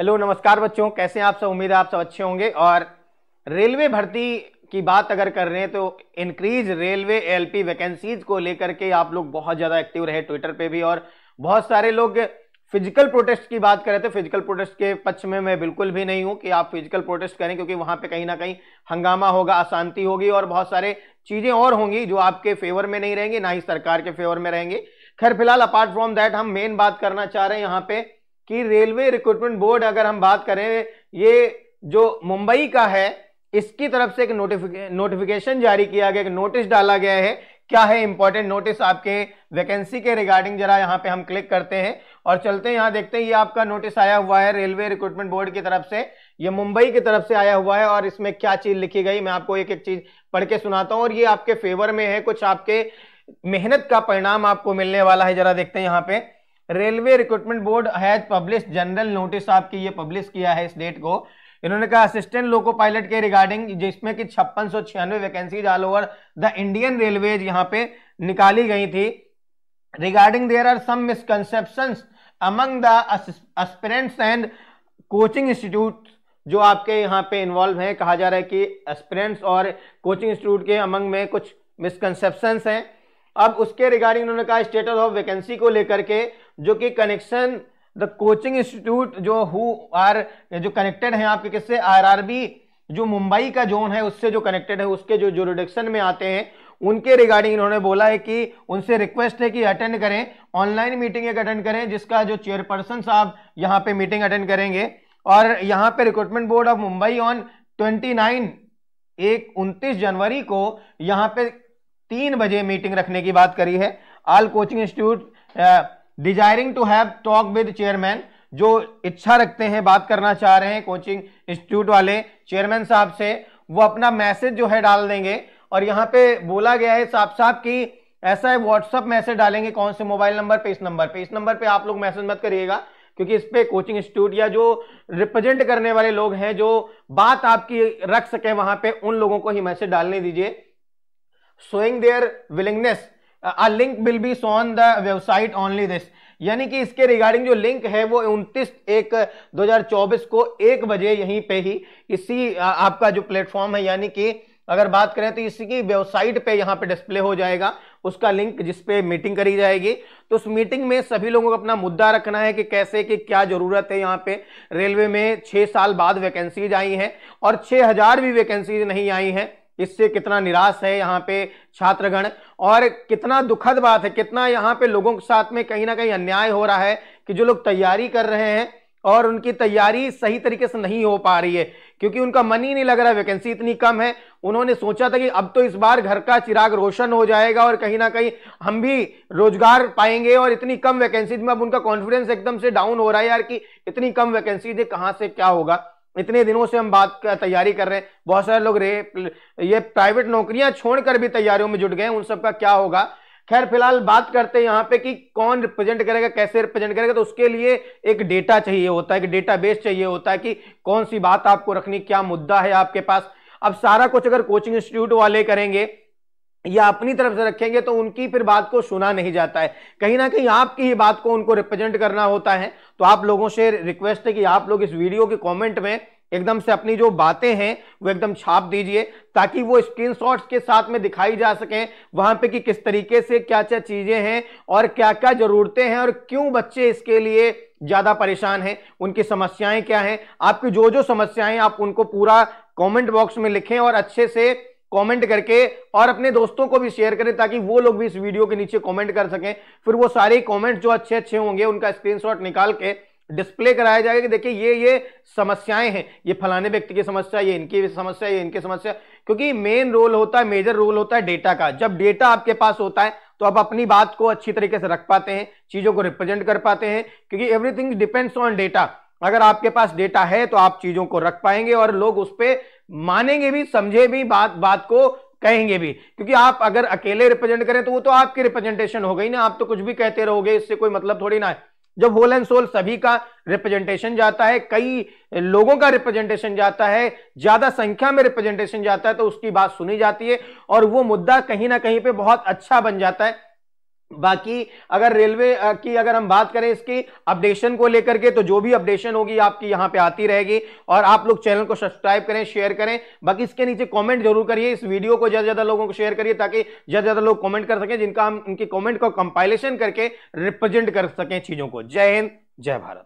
hello नमस्कार बच्चों कैसे हैं आप सब उम्मीद है आप सब अच्छे होंगे और रेलवे भर्ती की बात अगर कर रहे हैं तो इंक्रीज रेलवे एलपी वैकेंसीज को लेकर के आप लोग बहुत ज़्यादा एक्टिव रहे ट्विटर पे भी और बहुत सारे लोग फिजिकल प्रोटेस्ट की बात करें तो फिजिकल प्रोटेस्ट के पक्ष में मैं बिल्कुल भी नहीं हूं कि आप फिजिकल प्रोटेस्ट करें क्योंकि वहां पर कहीं ना कहीं हंगामा होगा अशांति होगी और बहुत सारे चीज़ें और होंगी जो आपके फेवर में नहीं रहेंगी ना ही सरकार के फेवर में रहेंगे खैर फिलहाल अपार्ट फ्रॉम दैट हम मेन बात करना चाह रहे हैं यहाँ पे कि रेलवे रिक्रूटमेंट बोर्ड अगर हम बात करें ये जो मुंबई का है इसकी तरफ से एक नोटिफिके नोटिफिकेशन जारी किया गया एक नोटिस डाला गया है क्या है इंपॉर्टेंट नोटिस आपके वैकेंसी के रिगार्डिंग जरा यहाँ पे हम क्लिक करते हैं और चलते हैं यहाँ देखते हैं ये आपका नोटिस आया हुआ है रेलवे रिक्रूटमेंट बोर्ड की तरफ से ये मुंबई की तरफ से आया हुआ है और इसमें क्या चीज़ लिखी गई मैं आपको एक एक चीज़ पढ़ के सुनाता हूँ और ये आपके फेवर में है कुछ आपके मेहनत का परिणाम आपको मिलने वाला है जरा देखते हैं यहाँ पे railway recruitment board has publish general notice आपकी ये पब्लिश किया है इस डेट को इन्होंने कहा असिस्टेंट लोको पायलट के रिगार्डिंग जिसमें कि छप्पन सौ छियानवे vacancies all over the Indian railways यहाँ पे निकाली गई थी regarding there are some misconception among the aspirants and coaching institute जो आपके यहाँ पे इन्वॉल्व हैं कहा जा रहा है कि एस्पिरेंट्स और कोचिंग इंस्टीट्यूट के अमंग में कुछ मिसकंसेप्शन हैं अब उसके रिगार्डिंग उन्होंने कहा स्टेटस ऑफ वैकेंसी को लेकर के जो कि कनेक्शन द कोचिंग इंस्टीट्यूट जो हु आर जो कनेक्टेड हैं आपके किससे आरआरबी जो मुंबई का जोन है उससे जो कनेक्टेड है उसके जो जोरिडिक्शन में आते हैं उनके रिगार्डिंग इन्होंने बोला है कि उनसे रिक्वेस्ट है कि अटेंड करें ऑनलाइन मीटिंग एक अटेंड करें जिसका जो चेयरपर्सन साहब यहाँ पे मीटिंग अटेंड करेंगे और यहाँ पे recruitment board of Mumbai on twenty nine एक उनतीस जनवरी को यहाँ पे तीन बजे मीटिंग रखने की बात करी है all coaching institute desiring to have talk with chairman जो इच्छा रखते हैं बात करना चाह रहे हैं कोचिंग इंस्टीट्यूट वाले चेयरमैन साहब से वो अपना मैसेज जो है डाल देंगे और यहाँ पे बोला गया है साफ साफ कि ऐसा है व्हाट्सअप मैसेज डालेंगे कौन से मोबाइल नंबर पे इस नंबर पे इस नंबर पे आप लोग मैसेज मत करिएगा क्योंकि इस पर कोचिंग इंस्टीट्यूट या जो रिप्रेजेंट करने वाले लोग हैं जो बात आपकी रख सके वहां पे उन लोगों को ही मैसेज डालने दीजिए showing their willingness a link will be soon the website only this यानी कि इसके रिगार्डिंग जो लिंक है वो उनतीस एक 2024 को एक बजे यहीं पे ही इसी आपका जो प्लेटफॉर्म है यानी कि अगर बात करें तो इसी की वेबसाइट पे यहाँ पे डिस्प्ले हो जाएगा उसका लिंक जिसपे मीटिंग करी जाएगी तो उस मीटिंग में सभी लोगों को अपना मुद्दा रखना है कि कैसे कि क्या ज़रूरत है यहाँ पे रेलवे में छः साल बाद वैकेंसीज आई हैं और छः हज़ार भी वैकेंसीज नहीं आई हैं इससे कितना निराश है यहाँ पे छात्रगण और कितना दुखद बात है कितना यहाँ पे लोगों के साथ में कहीं ना कहीं अन्याय हो रहा है कि जो लोग तैयारी कर रहे हैं और उनकी तैयारी सही तरीके से नहीं हो पा रही है क्योंकि उनका मन ही नहीं लग रहा वैकेंसी इतनी कम है उन्होंने सोचा था कि अब तो इस बार घर का चिराग रोशन हो जाएगा और कहीं ना कहीं हम भी रोजगार पाएंगे और इतनी कम वैकेंसीज में अब उनका कॉन्फिडेंस एकदम से डाउन हो रहा है यार कि इतनी कम वैकेंसीज है कहाँ से क्या होगा इतने दिनों से हम बात तैयारी कर रहे हैं बहुत सारे लोग रे ये प्राइवेट नौकरियां छोड़कर भी तैयारियों में जुट गए उन सबका क्या होगा खैर फिलहाल बात करते हैं यहाँ पे कि कौन रिप्रेजेंट करेगा कैसे रिप्रेजेंट करेगा तो उसके लिए एक डेटा चाहिए होता है एक बेस चाहिए होता है कि कौन सी बात आपको रखनी क्या मुद्दा है आपके पास अब सारा कुछ अगर कोचिंग इंस्टीट्यूट वाले करेंगे या अपनी तरफ से रखेंगे तो उनकी फिर बात को सुना नहीं जाता है कहीं ना कहीं आपकी ही बात को उनको रिप्रेजेंट करना होता है तो आप लोगों से रिक्वेस्ट है कि आप लोग इस वीडियो के कमेंट में एकदम से अपनी जो बातें हैं वो एकदम छाप दीजिए ताकि वो स्क्रीनशॉट्स के साथ में दिखाई जा सकें वहां पे कि किस तरीके से क्या क्या चीज़ें हैं और क्या क्या ज़रूरतें हैं और क्यों बच्चे इसके लिए ज़्यादा परेशान हैं उनकी समस्याएं क्या हैं आपकी जो जो समस्याएं आप उनको पूरा कमेंट बॉक्स में लिखें और अच्छे से कमेंट करके और अपने दोस्तों को भी शेयर करें ताकि वो लोग भी इस वीडियो के नीचे कमेंट कर सकें फिर वो सारे कमेंट जो अच्छे अच्छे होंगे उनका स्क्रीनशॉट निकाल के डिस्प्ले कराया जाएगा कि देखिए ये ये समस्याएं हैं ये फलाने व्यक्ति की समस्या ये इनकी समस्या ये इनकी समस्या क्योंकि मेन रोल होता है मेजर रोल होता है डेटा का जब डेटा आपके पास होता है तो आप अपनी बात को अच्छी तरीके से रख पाते हैं चीजों को रिप्रेजेंट कर पाते हैं क्योंकि एवरीथिंग डिपेंड्स ऑन डेटा अगर आपके पास डेटा है तो आप चीजों को रख पाएंगे और लोग उस पर मानेंगे भी समझे भी बात बात को कहेंगे भी क्योंकि आप अगर अकेले रिप्रेजेंट करें तो वो तो आपकी रिप्रेजेंटेशन हो गई ना आप तो कुछ भी कहते रहोगे इससे कोई मतलब थोड़ी ना है जब होल एंड सोल सभी का रिप्रेजेंटेशन जाता है कई लोगों का रिप्रेजेंटेशन जाता है ज्यादा संख्या में रिप्रेजेंटेशन जाता है तो उसकी बात सुनी जाती है और वो मुद्दा कहीं ना कहीं पे बहुत अच्छा बन जाता है बाकी अगर रेलवे की अगर हम बात करें इसकी अपडेशन को लेकर के तो जो भी अपडेशन होगी आपकी यहाँ पे आती रहेगी और आप लोग चैनल को सब्सक्राइब करें शेयर करें बाकी इसके नीचे कमेंट जरूर करिए इस वीडियो को ज़्यादा ज़्यादा लोगों को शेयर करिए ताकि ज़्यादा ज़्यादा लोग कमेंट कर सकें जिनका हम उनकी कॉमेंट को कंपाइलेशन करके रिप्रेजेंट कर सकें चीज़ों को जय हिंद जय भारत